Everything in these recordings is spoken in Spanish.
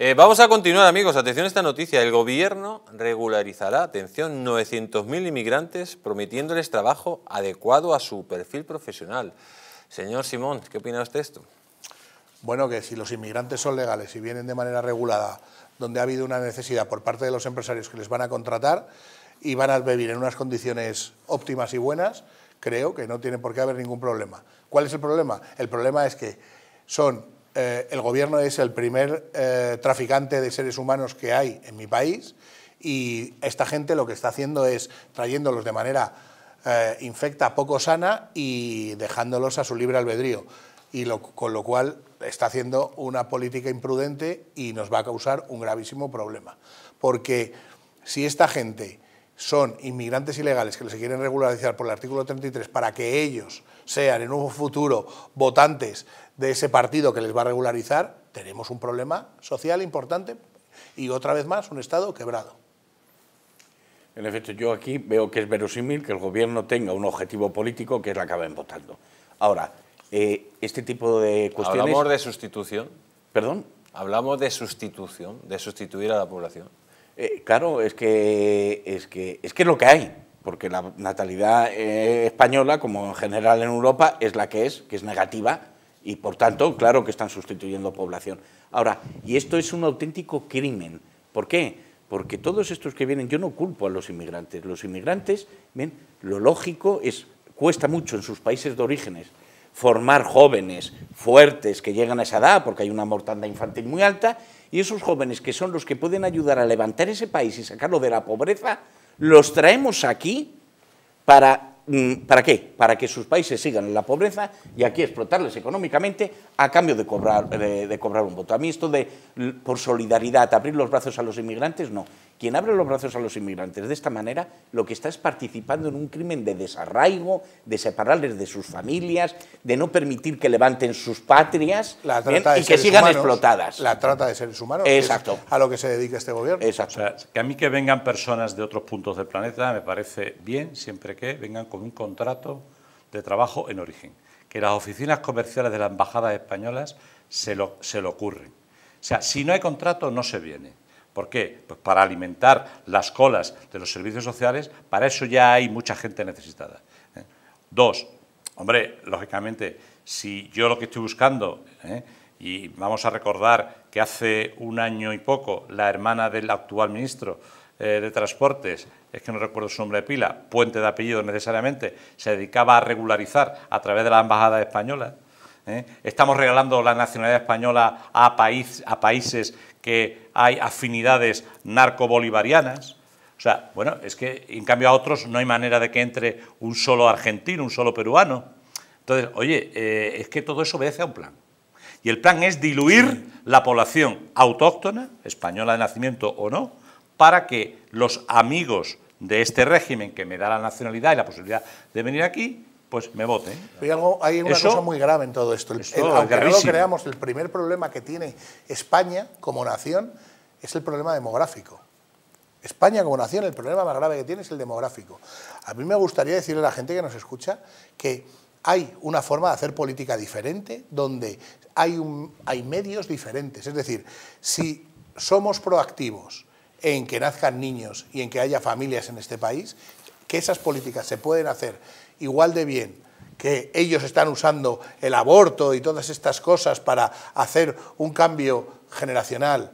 Eh, vamos a continuar, amigos. Atención a esta noticia. El gobierno regularizará, atención, 900.000 inmigrantes prometiéndoles trabajo adecuado a su perfil profesional. Señor Simón, ¿qué opina usted de esto? Bueno, que si los inmigrantes son legales y vienen de manera regulada, donde ha habido una necesidad por parte de los empresarios que les van a contratar y van a vivir en unas condiciones óptimas y buenas, creo que no tiene por qué haber ningún problema. ¿Cuál es el problema? El problema es que son eh, el gobierno es el primer eh, traficante de seres humanos que hay en mi país y esta gente lo que está haciendo es trayéndolos de manera eh, infecta, poco sana y dejándolos a su libre albedrío. Y con lo cual está haciendo una política imprudente y nos va a causar un gravísimo problema. Porque si esta gente son inmigrantes ilegales que se quieren regularizar por el artículo 33 para que ellos sean en un futuro votantes de ese partido que les va a regularizar, tenemos un problema social importante y otra vez más un Estado quebrado. En efecto, yo aquí veo que es verosímil que el Gobierno tenga un objetivo político que es la acaben votando. Ahora, eh, este tipo de cuestiones... Hablamos de sustitución. ¿Perdón? Hablamos de sustitución, de sustituir a la población. Eh, claro, es que, es, que, es que es lo que hay, porque la natalidad eh, española, como en general en Europa, es la que es, que es negativa, y por tanto, claro que están sustituyendo población. Ahora, y esto es un auténtico crimen. ¿Por qué? Porque todos estos que vienen, yo no culpo a los inmigrantes. Los inmigrantes, bien, lo lógico es, cuesta mucho en sus países de orígenes, formar jóvenes fuertes que llegan a esa edad, porque hay una mortandad infantil muy alta, y esos jóvenes que son los que pueden ayudar a levantar ese país y sacarlo de la pobreza, los traemos aquí para, mm, ¿para qué? Para que sus países sigan en la pobreza y aquí explotarles económicamente a cambio de cobrar, de cobrar un voto. A mí esto de, por solidaridad, abrir los brazos a los inmigrantes, no. Quien abre los brazos a los inmigrantes de esta manera lo que está es participando en un crimen de desarraigo, de separarles de sus familias, de no permitir que levanten sus patrias ¿eh? y que sigan explotadas. La trata de seres humanos. Exacto. a lo que se dedica este gobierno. Exacto. O sea, que a mí que vengan personas de otros puntos del planeta me parece bien siempre que vengan con un contrato de trabajo en origen. Que las oficinas comerciales de las embajadas españolas se lo, se lo ocurren. O sea, si no hay contrato no se viene. ¿Por qué? Pues para alimentar las colas de los servicios sociales, para eso ya hay mucha gente necesitada. ¿eh? Dos, hombre, lógicamente, si yo lo que estoy buscando, ¿eh? y vamos a recordar que hace un año y poco la hermana del actual ministro eh, de Transportes, es que no recuerdo su nombre de pila, puente de apellido necesariamente, se dedicaba a regularizar a través de la Embajada Española, ¿eh? Estamos regalando la nacionalidad española a, país, a países que hay afinidades narcobolivarianas. O sea, bueno, es que en cambio a otros no hay manera de que entre un solo argentino, un solo peruano. Entonces, oye, eh, es que todo eso obedece a un plan. Y el plan es diluir la población autóctona, española de nacimiento o no, para que los amigos de este régimen que me da la nacionalidad y la posibilidad de venir aquí, pues me vote. hay una cosa muy grave en todo esto. El, no creamos, el primer problema que tiene España como nación es el problema demográfico. España como nación, el problema más grave que tiene es el demográfico. A mí me gustaría decirle a la gente que nos escucha que hay una forma de hacer política diferente donde hay, hay medios diferentes. Es decir, si somos proactivos en que nazcan niños y en que haya familias en este país, que esas políticas se pueden hacer igual de bien que ellos están usando el aborto y todas estas cosas para hacer un cambio generacional,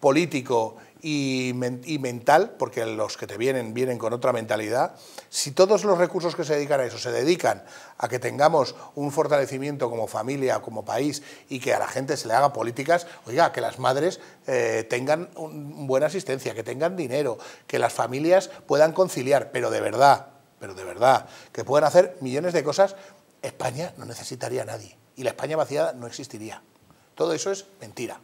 político y, mental, porque los que te vienen vienen con otra mentalidad, si todos los recursos que se dedican a eso se dedican a que tengamos un fortalecimiento como familia, como país, y que a la gente se le haga políticas, oiga, que las madres eh, tengan buena asistencia, que tengan dinero, que las familias puedan conciliar, pero de verdad, pero de verdad, que puedan hacer millones de cosas, España no necesitaría a nadie y la España vaciada no existiría. Todo eso es mentira.